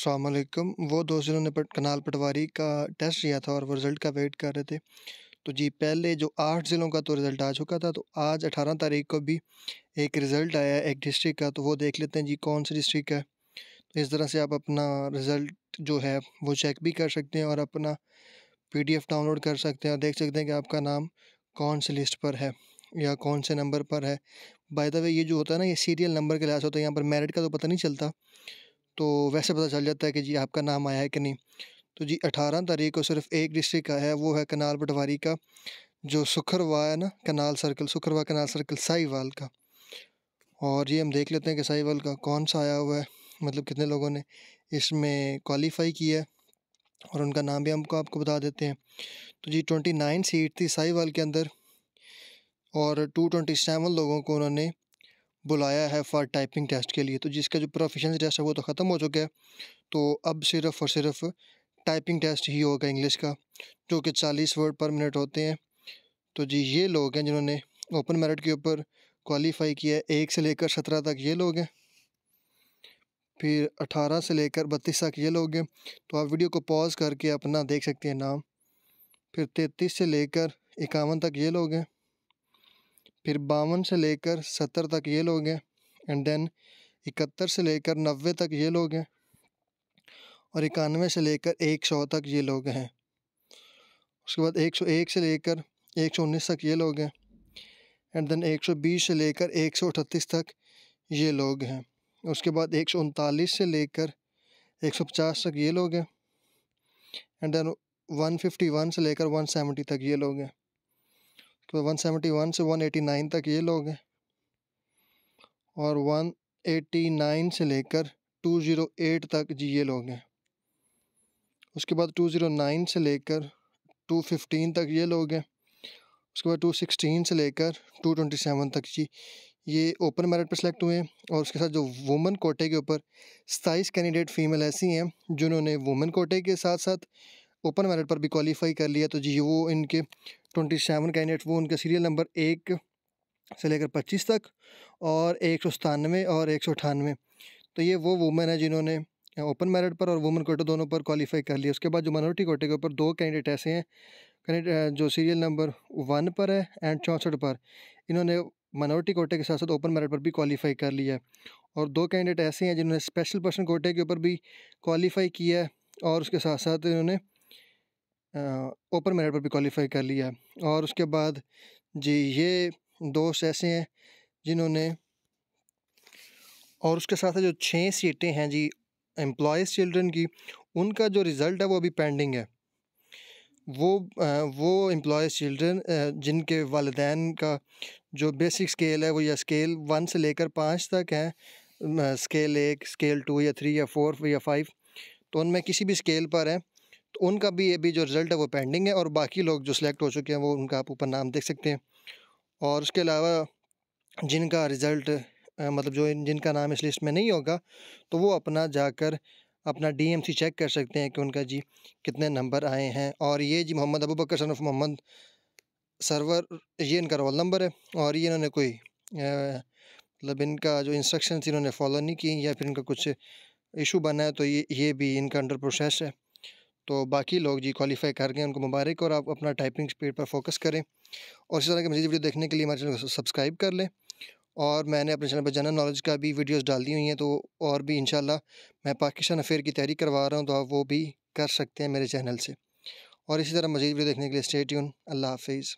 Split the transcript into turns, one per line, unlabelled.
असलकम वो दोस्त जिन्होंने पट, कनाल पटवारी का टेस्ट लिया था और वो रिज़ल्ट का वेट कर रहे थे तो जी पहले जो आठ ज़िलों का तो रिज़ल्ट आ चुका था तो आज अठारह तारीख को भी एक रिज़ल्ट आया है एक डिस्ट्रिक्ट का तो वो देख लेते हैं जी कौन सी डिस्ट्रिक्ट है तो इस तरह से आप अपना रिज़ल्ट जो है वो चेक भी कर सकते हैं और अपना पी डाउनलोड कर सकते हैं और देख सकते हैं कि आपका नाम कौन से लिस्ट पर है या कौन से नंबर पर है बाय द वे ये जो होता है ना ये सीरियल नंबर के लिहाज होता है यहाँ पर मेरिट का तो पता नहीं चलता तो वैसे पता चल जाता है कि जी आपका नाम आया है कि नहीं तो जी अठारह तारीख को सिर्फ एक डिस्ट्रिक्ट का है वो है कनाल पटवारी का जो सुखरवा है ना canal circle Sukhrawa canal circle Sahiwal का और ये हम देख लेते हैं कि साहिवाल का कौन सा आया हुआ है मतलब कितने लोगों ने इसमें क्वालिफाई किया है और उनका नाम भी हमको आपको बता देते हैं तो जी ट्वेंटी नाइन सीट थी साहिवाल के अंदर और टू ट्वेंटी सेवन लोगों को उन्होंने बुलाया है फॉर टाइपिंग टेस्ट के लिए तो जिसका जो प्रोफिशेंसी टेस्ट है वो तो ख़त्म हो चुका है तो अब सिर्फ और सिर्फ टाइपिंग टेस्ट ही होगा इंग्लिश का जो कि चालीस वर्ड पर मिनट होते हैं तो जी ये लोग हैं जिन्होंने ओपन मेरिट के ऊपर क्वालिफाई किया है एक से लेकर सत्रह तक ये लोग हैं फिर अठारह से लेकर बत्तीस तक ये लोग हैं तो आप वीडियो को पॉज करके अपना देख सकते हैं नाम फिर तैतीस से लेकर इक्यावन तक ये लोग हैं फिर बावन से लेकर सत्तर तक ये लोग हैं एंड देन इकहत्तर से लेकर नबे तक ये लोग हैं और इक्यानवे से लेकर एक सौ तक ये लोग हैं उसके बाद एक सौ एक से लेकर एक सौ उन्नीस तक ये लोग हैं एंड देन एक सौ बीस से लेकर एक सौ अठतीस तक ये लोग हैं उसके बाद एक सौ उनतालीस से लेकर एक सौ पचास तक ये लोग हैं and then one fifty one से लेकर वन सेवेंटी तक ये लोग हैं तो 171 से 189 तक ये लोग हैं और 189 से लेकर 208 तक जी ये लोग हैं उसके बाद 209 से लेकर 215 तक ये लोग हैं उसके बाद 216 से लेकर 227 तक जी ये ओपन मेरिट पर सेलेक्ट हुए हैं और उसके साथ जो वुमेन कोटे के ऊपर सताईस कैंडिडेट फीमेल ऐसी हैं जिन्होंने वुमेन कोटे के साथ साथ ओपन मेरिट पर भी क्वालिफाई कर लिया तो जी वो इनके ट्वेंटी सेवन कैंडिडेट वो उनके सीरियल नंबर एक से लेकर पच्चीस तक और एक सौ सतानवे और एक सौ अठानवे तो ये वो वुमेन है जिन्होंने ओपन मेरिट पर और वुमेन कोटे दोनों पर क्वालिफाई कर लिया उसके बाद जो मनोरिटी कोटे के ऊपर दो कैंडिडेट ऐसे हैं जो सीरियल नंबर वन पर है एंड चौंसठ पर इन्होंने मनोरिटी कोटे के साथ साथ ओपन मेरिट पर भी क्वालिफाई कर लिया है और दो कैंडिडेट ऐसे हैं जिन्होंने स्पेशल पर्सन कोटे के ऊपर भी क्वालिफाई किया है और उसके साथ साथ इन्होंने ओपन मेरिट पर भी क्वालिफाई कर लिया और उसके बाद जी ये दोस्त ऐसे हैं जिन्होंने और उसके साथ जो छः सीटें हैं जी एम्प्लॉज़ चिल्ड्रन की उनका जो रिज़ल्ट है वो अभी पेंडिंग है वो वो एम्प्लॉज़ चिल्ड्रन जिनके वालदेन का जो बेसिक स्केल है वो या स्केल वन से लेकर पाँच तक हैं स्केल एक स्केल टू या थ्री या फोर या फाइव तो उनमें किसी भी स्केल पर हैं तो उनका भी अभी जो रिज़ल्ट है वो पेंडिंग है और बाकी लोग जो सिलेक्ट हो चुके हैं वो उनका आप ऊपर नाम देख सकते हैं और उसके अलावा जिनका रिज़ल्ट मतलब जो जिनका नाम इस लिस्ट में नहीं होगा तो वो अपना जाकर अपना डीएमसी चेक कर सकते हैं कि उनका जी कितने नंबर आए हैं और ये जी मोहम्मद अबू बकर सनफ मोहम्मद सरवर ये इनका रोल नंबर है और ये इन्होंने कोई मतलब इनका जो इंस्ट्रक्शन इन्होंने फॉलो नहीं की या फिर इनका कुछ इशू बना है तो ये ये भी इनका अंडर प्रोसेस है तो बाकी लोग जी क्वालीफाई कर गए उनको मुबारक और आप अपना टाइपिंग स्पीड पर फोकस करें और इसी तरह की मजीद वीडियो देखने के लिए हमारे चैनल को सब्सक्राइब कर लें और मैंने अपने चैनल पर जनरल नॉलेज का भी वीडियोस डाल दी हुई हैं तो और भी शाला मैं पाकिस्तान अफेयर की तैयारी करवा रहा हूँ तो आप वो भी कर सकते हैं मेरे चैनल से और इसी तरह मजीद वीडियो देखने के लिए स्टेट यून अल्लाह हाफिज़